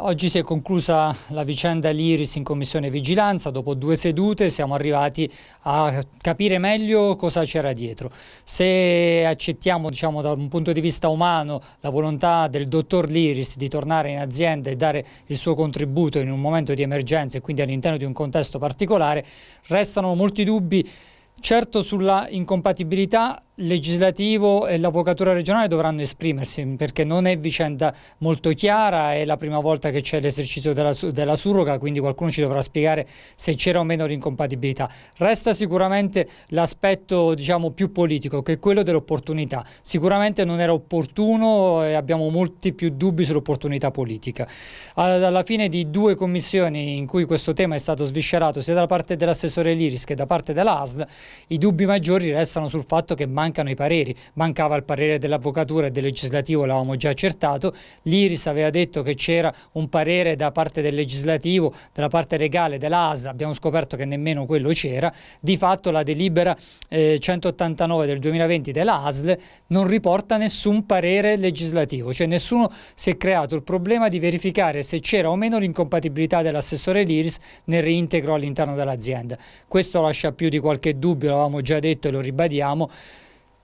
Oggi si è conclusa la vicenda Liris in commissione vigilanza, dopo due sedute siamo arrivati a capire meglio cosa c'era dietro. Se accettiamo diciamo, da un punto di vista umano la volontà del dottor Liris di tornare in azienda e dare il suo contributo in un momento di emergenza e quindi all'interno di un contesto particolare, restano molti dubbi certo sulla incompatibilità legislativo e l'avvocatura regionale dovranno esprimersi perché non è vicenda molto chiara, è la prima volta che c'è l'esercizio della, della, surroga, quindi qualcuno ci dovrà spiegare se c'era o meno l'incompatibilità. Resta sicuramente l'aspetto diciamo, più politico che è quello dell'opportunità. Sicuramente non era opportuno e abbiamo molti più dubbi sull'opportunità politica. Alla fine di due commissioni in cui questo tema è stato sviscerato sia da parte dell'assessore Liris che da parte dell'ASL, i dubbi maggiori restano sul fatto che manca mancano i pareri, mancava il parere dell'avvocatura e del legislativo, l'avevamo già accertato, l'Iris aveva detto che c'era un parere da parte del legislativo, dalla parte legale dell'ASA, abbiamo scoperto che nemmeno quello c'era, di fatto la delibera eh, 189 del 2020 della ASL non riporta nessun parere legislativo, cioè nessuno si è creato il problema di verificare se c'era o meno l'incompatibilità dell'assessore Liris nel reintegro all'interno dell'azienda. Questo lascia più di qualche dubbio, l'avevamo già detto e lo ribadiamo.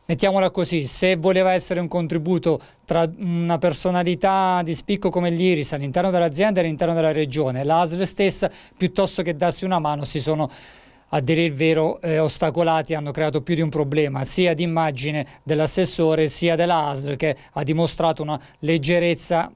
Mettiamola così, se voleva essere un contributo tra una personalità di spicco come l'Iris all'interno dell'azienda e all'interno della regione, l'ASL stessa, piuttosto che darsi una mano, si sono a dire il vero eh, ostacolati hanno creato più di un problema sia di immagine dell'assessore sia della che ha dimostrato una leggerezza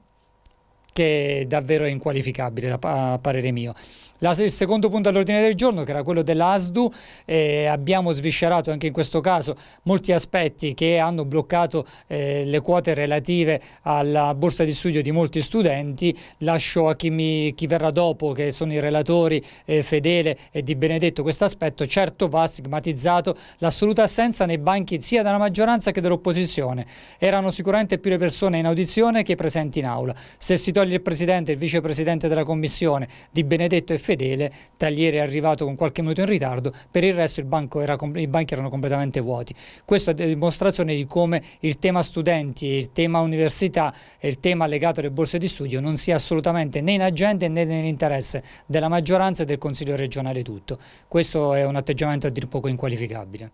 che davvero inqualificabile a parere mio. La, il secondo punto all'ordine del giorno che era quello dell'ASDU, eh, abbiamo sviscerato anche in questo caso molti aspetti che hanno bloccato eh, le quote relative alla borsa di studio di molti studenti, lascio a chi, mi, chi verrà dopo che sono i relatori eh, Fedele e Di Benedetto questo aspetto, certo va stigmatizzato l'assoluta assenza nei banchi sia della maggioranza che dell'opposizione, erano sicuramente più le persone in audizione che presenti in aula, se si toglie tagli il Presidente e il Vicepresidente della Commissione Di Benedetto e Fedele, Tagliere è arrivato con qualche minuto in ritardo, per il resto il era, i banchi erano completamente vuoti. Questo è dimostrazione di come il tema studenti, il tema università e il tema legato alle borse di studio non sia assolutamente né in agenda né nell'interesse della maggioranza e del Consiglio regionale tutto. Questo è un atteggiamento a dir poco inqualificabile.